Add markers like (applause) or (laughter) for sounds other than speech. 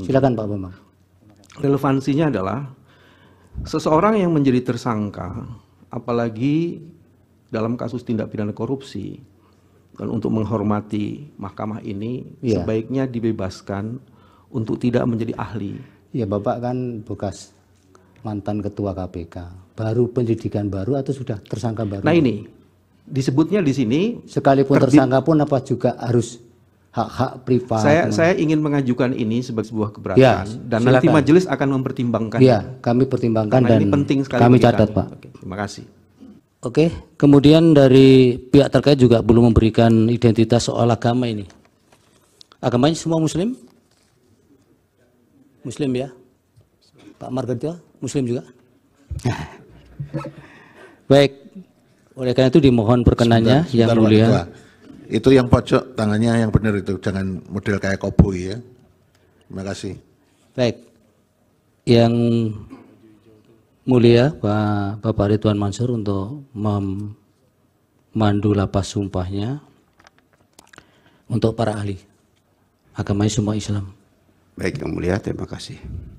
Silakan Pak Bambang. Relevansinya adalah seseorang yang menjadi tersangka, apalagi dalam kasus tindak pidana korupsi, dan untuk menghormati mahkamah ini ya. sebaiknya dibebaskan untuk tidak menjadi ahli. Ya Bapak kan bekas mantan ketua KPK, baru penyidikan baru atau sudah tersangka baru? Nah ini disebutnya di sini. Sekalipun tersangka pun apa juga harus hak-hak privat. Saya saya ingin mengajukan ini sebagai sebuah keberatan ya, dan silakan. nanti majelis akan mempertimbangkan. Ya, kami pertimbangkan Karena dan ini penting sekali kami catat, kami. Pak. Oke, terima kasih. Oke, kemudian dari pihak terkait juga belum memberikan identitas soal agama ini. Agamanya semua muslim? Muslim ya? Pak Margarito, muslim juga? (laughs) Baik, oleh karena itu dimohon perkenannya sebentar, yang sebentar, mulia. Pak itu yang pojok tangannya yang benar itu, jangan model kayak koboi ya. Terima kasih. Baik. Yang mulia Pak Bapak Ridwan Mansur untuk memandu lapas sumpahnya untuk para ahli agama semua Islam. Baik yang mulia, terima kasih.